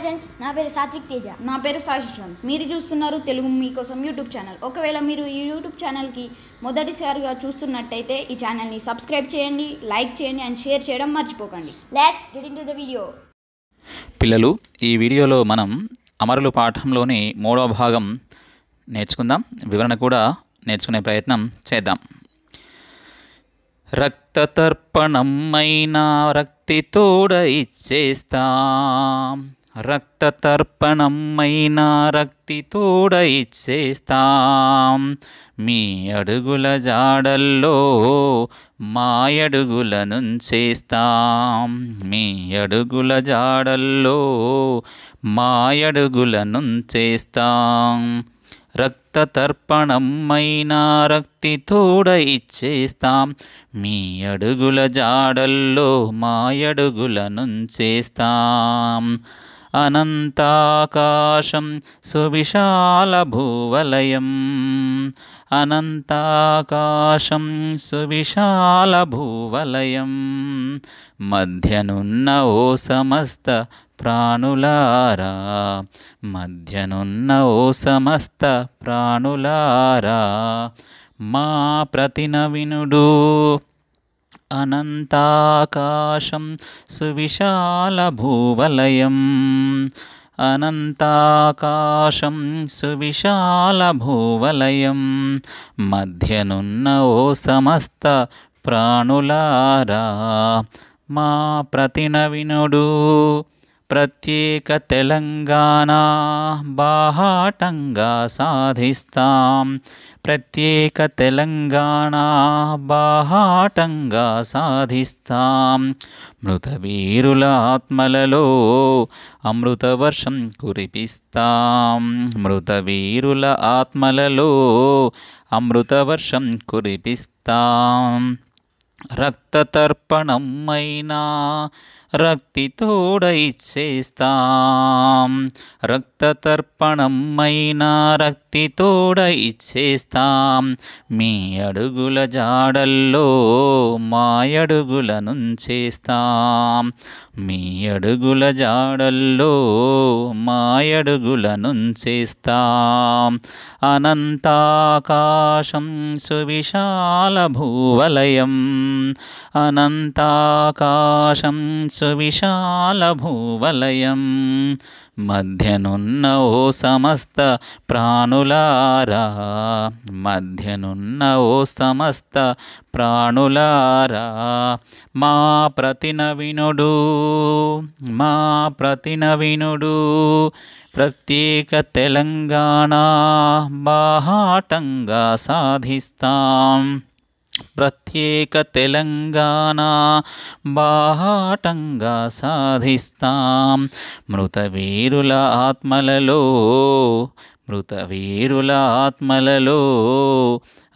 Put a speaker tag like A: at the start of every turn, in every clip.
A: friends నా పేరు సాత్విక్ తేజ నా పేరు చంద్ మీరు చూస్తున్నారు తెలుగు మీకోసం యూట్యూబ్ ఛానల్ ఒకవేళ మీరు ఈ యూట్యూబ్ ఛానల్కి మొదటిసారిగా చూస్తున్నట్టయితే ఈ ఛానల్ని సబ్స్క్రైబ్ చేయండి లైక్ చేయండి అండ్ షేర్ చేయడం మర్చిపోకండి లాస్ట్ get into the video పిల్లలు ఈ వీడియోలో మనం అమరులు పాఠంలోని మూడవ భాగం నేర్చుకుందాం వివరణ కూడా నేర్చుకునే ప్రయత్నం చేద్దాం రక్తతర్పణమైన అయినా రక్తి తోడ ఇచ్చేస్తాం రక్తతర్పణమ్మైనా రక్తి తోడ ఇచ్చేస్తాం మీ అడుగుల జాడల్లో మా అడుగుల నుంచేస్తాం మీ అడుగుల జాడల్లో మా అడుగుల నుంచేస్తాం రక్తతర్పణమ్మైన రక్తి తోడ ఇచ్చేస్తాం మీ అడుగుల జాడల్లో మా అడుగుల నుంచేస్తాం అనంతాకాశం భూవలయం అనంతాకాశం సువిశాలభూవలయం మధ్యనున్న ఓ సమస్త ప్రాణులారా మధ్యనున్న ఓ సమస్త ప్రాణులారా మా ప్రతినవినుడు అనంతాకాశం సువిశాల సువిశాలభూవలయం అనంతాకాశం సువిశాలభూవలయం మధ్యనున్న ఓ సమస్త ప్రాణులారా మా ప్రతినవినుడు ప్రత్యేక తెలంగాణ బాహాటంగా సాధిస్తాం ప్రత్యేక తెలంగాణ బాహాటంగా సాధిస్తాం మృతవీరుల ఆత్మలలో అమృతవర్షం కురిపిస్తాం మృతవీరుల ఆత్మలలో అమృతవర్షం కురిపిస్తాం రక్తతర్పణం అయినా రక్తి తోడైచ్చేస్తాం ఇచ్చేస్తాం రక్త తర్పణమైన రక్తి తోడైచ్చేస్తాం ఇచ్చేస్తాం మీ అడుగుల జాడల్లో మా అడుగుల నుంచేస్తాం మీ అడుగుల జాడల్లో మా అడుగుల నుంచేస్తాం అనంతాకాశం సువిశాల భూవలయం అనంతాకాశం సువిశాల భూవలయం మధ్యనున్న ఓ సమస్త ప్రాణులారా మధ్యనున్న ఓ సమస్త ప్రాణులారా మా ప్రతినవినుడు మా ప్రతినవినుడు ప్రత్యేక తెలంగాణ బాహాటంగా సాధిస్తాం ప్రత్యేక తెలంగాణ బాహాటంగా సాధిస్తాం మృతవీరుల ఆత్మలలో మృతవీరుల ఆత్మలలో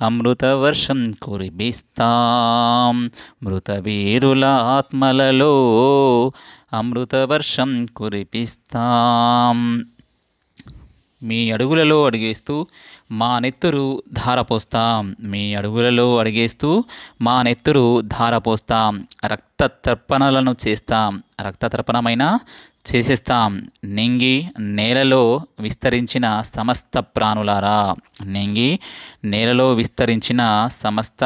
A: అమృతవర్షం కురిపిస్తాం మృతవీరుల ఆత్మలలో అమృతవర్షం కురిపిస్తాం మీ అడుగులలో అడిగేస్తూ మా నెత్తురు ధారపోస్తాం మీ అడుగులలో అడిగేస్తూ మా నెత్తురు ధారపోస్తాం రక్త తర్పణలను చేస్తాం రక్త తర్పణమైన చేసేస్తాం నింగి నేలలో విస్తరించిన సమస్త ప్రాణులారా నింగి నేలలో విస్తరించిన సమస్త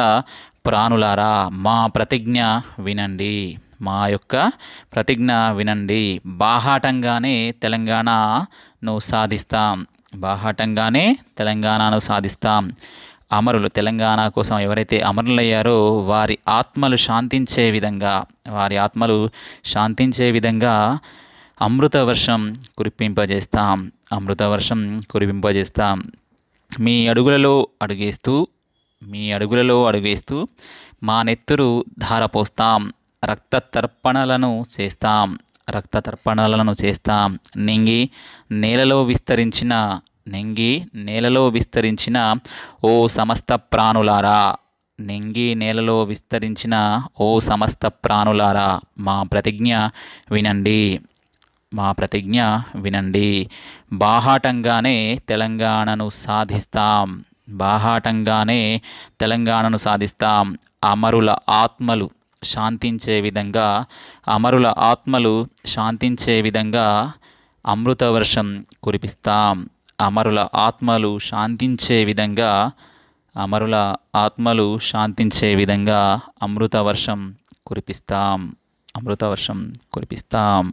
A: ప్రాణులారా మా ప్రతిజ్ఞ వినండి మా యొక్క ప్రతిజ్ఞ వినండి బాహాటంగానే తెలంగాణ నువ్వు సాధిస్తాం బాహాటంగానే తెలంగాణను సాధిస్తాం అమరులు తెలంగాణ కోసం ఎవరైతే అమరులయ్యారో వారి ఆత్మలు శాంతించే విధంగా వారి ఆత్మలు శాంతించే విధంగా అమృతవర్షం కురిపింపజేస్తాం అమృతవర్షం కురిపింపజేస్తాం మీ అడుగులలో అడుగేస్తూ మీ అడుగులలో అడుగేస్తూ మా నెత్తురు ధారపోస్తాం రక్త తర్పణలను చేస్తాం రక్త తర్పణాలను చేస్తాం నింగి నేలలో విస్తరించిన నింగి నేలలో విస్తరించిన ఓ సమస్త ప్రాణులారా నింగి నేలలో విస్తరించిన ఓ సమస్త ప్రాణులారా మా ప్రతిజ్ఞ వినండి మా ప్రతిజ్ఞ వినండి బాహాటంగానే తెలంగాణను సాధిస్తాం బాహాటంగానే తెలంగాణను సాధిస్తాం అమరుల ఆత్మలు శాంతించే విధంగా అమరుల ఆత్మలు శాంతించే విధంగా అమృత వర్షం కురిపిస్తాం అమరుల ఆత్మలు శాంతించే విధంగా అమరుల ఆత్మలు శాంతించే విధంగా అమృత వర్షం కురిపిస్తాం అమృత వర్షం కురిపిస్తాం